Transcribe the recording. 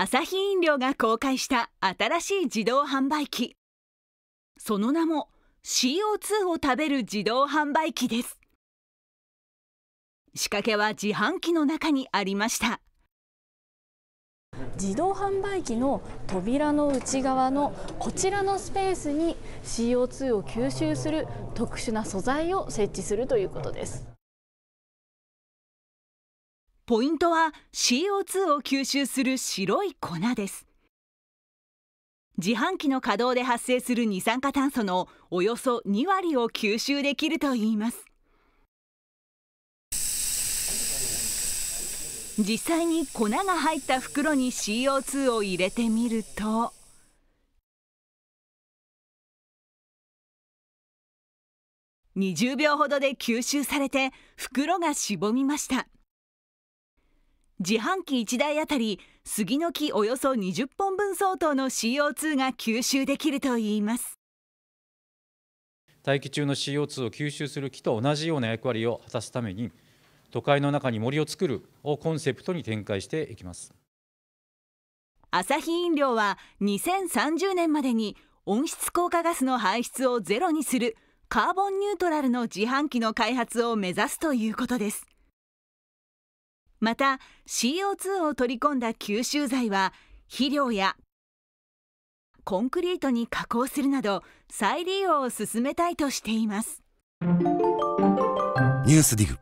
アサヒ飲料が公開した新しい自動販売機その名も CO2 を食べる自動販売機です仕掛けは自販機の中にありました自動販売機の扉の内側のこちらのスペースに CO2 を吸収する特殊な素材を設置するということですポイントは CO2 を吸収する白い粉です自販機の稼働で発生する二酸化炭素のおよそ2割を吸収できるといいます実際に粉が入った袋に CO2 を入れてみると20秒ほどで吸収されて袋がしぼみました自販機1台あたり杉の木およそ20本分相当の CO2 が吸収できるといいます。大気中の CO2 を吸収する木と同じような役割を果たすために都会の中に森を作るをコンセプトに展開していきますアサヒ飲料は2030年までに温室効果ガスの排出をゼロにするカーボンニュートラルの自販機の開発を目指すということですまた CO2 を取り込んだ吸収材は肥料やコンクリートに加工するなど再利用を進めたいとしています。ニュースディグ